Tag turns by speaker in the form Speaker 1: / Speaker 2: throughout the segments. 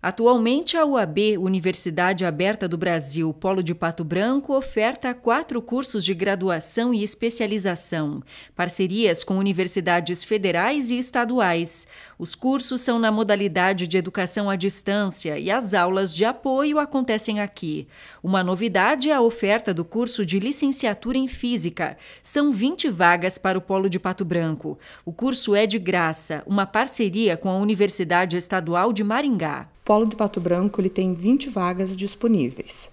Speaker 1: Atualmente, a UAB, Universidade Aberta do Brasil, Polo de Pato Branco, oferta quatro cursos de graduação e especialização, parcerias com universidades federais e estaduais. Os cursos são na modalidade de educação à distância e as aulas de apoio acontecem aqui. Uma novidade é a oferta do curso de licenciatura em Física. São 20 vagas para o Polo de Pato Branco. O curso é de graça, uma parceria com a Universidade Estadual de Maringá.
Speaker 2: Polo de Pato Branco ele tem 20 vagas disponíveis.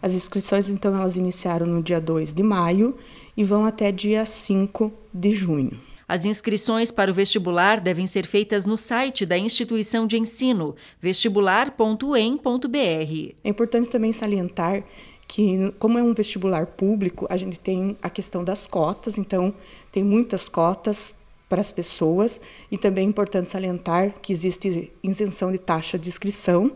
Speaker 2: As inscrições, então, elas iniciaram no dia 2 de maio e vão até dia 5 de junho. As
Speaker 1: inscrições para o vestibular devem ser feitas no site da instituição de ensino,
Speaker 2: vestibular.em.br. É importante também salientar que, como é um vestibular público, a gente tem a questão das cotas, então, tem muitas cotas para as pessoas e também é importante salientar que existe isenção de taxa de inscrição,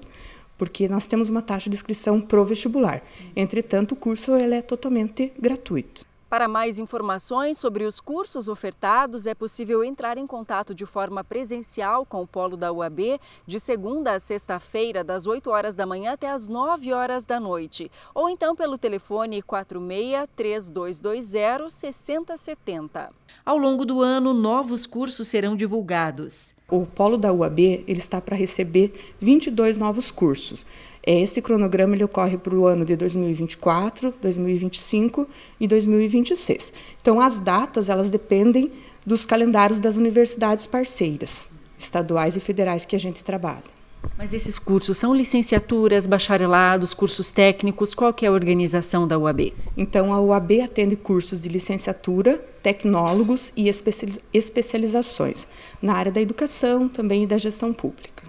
Speaker 2: porque nós temos uma taxa de inscrição pro vestibular. Entretanto, o curso ele é totalmente gratuito.
Speaker 1: Para mais informações sobre os cursos ofertados, é possível entrar em contato de forma presencial com o Polo da UAB de segunda a sexta-feira, das 8 horas da manhã até as 9 horas da noite, ou então pelo telefone 46 3220 6070. Ao longo do ano, novos
Speaker 2: cursos serão divulgados. O polo da UAB ele está para receber 22 novos cursos. É, este cronograma ele ocorre para o ano de 2024, 2025 e 2026. Então, as datas elas dependem dos calendários das universidades parceiras, estaduais e federais que a gente trabalha.
Speaker 1: Mas esses cursos são licenciaturas, bacharelados, cursos técnicos? Qual que é a organização da UAB?
Speaker 2: Então, a UAB atende cursos de licenciatura, tecnólogos e especializações na área da educação também e da gestão pública.